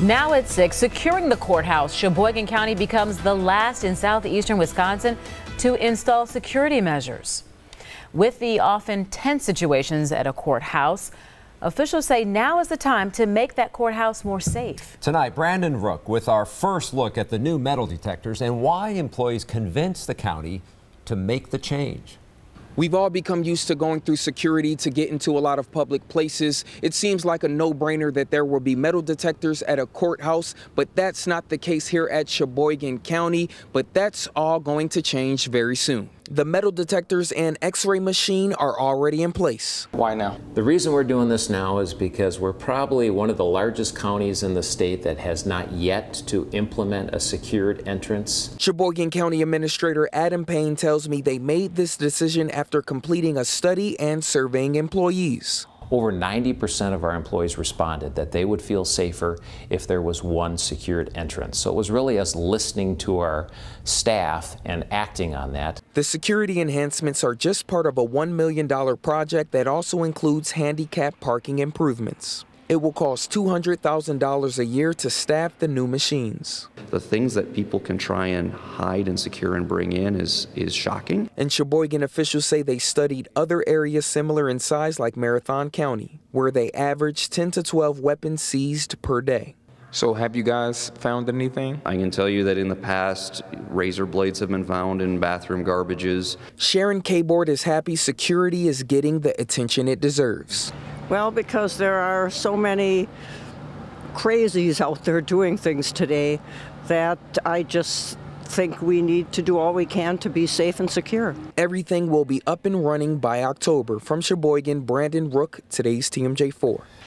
Now at 6, securing the courthouse, Sheboygan County becomes the last in southeastern Wisconsin to install security measures. With the often tense situations at a courthouse, Officials say now is the time to make that courthouse more safe. Tonight, Brandon Rook with our first look at the new metal detectors and why employees convinced the county to make the change. We've all become used to going through security to get into a lot of public places. It seems like a no-brainer that there will be metal detectors at a courthouse, but that's not the case here at Sheboygan County, but that's all going to change very soon. The metal detectors and x-ray machine are already in place. Why now? The reason we're doing this now is because we're probably one of the largest counties in the state that has not yet to implement a secured entrance. Sheboygan County Administrator Adam Payne tells me they made this decision after completing a study and surveying employees. Over 90% of our employees responded that they would feel safer if there was one secured entrance. So it was really us listening to our staff and acting on that. The security enhancements are just part of a $1 million project that also includes handicap parking improvements. It will cost $200,000 a year to staff the new machines the things that people can try and hide and secure and bring in is, is shocking. And Sheboygan officials say they studied other areas similar in size like Marathon County, where they average 10 to 12 weapons seized per day. So have you guys found anything? I can tell you that in the past, razor blades have been found in bathroom garbages. Sharon Kboard is happy security is getting the attention it deserves. Well, because there are so many crazies out there doing things today that I just think we need to do all we can to be safe and secure. Everything will be up and running by October. From Sheboygan, Brandon Rook, today's TMJ4.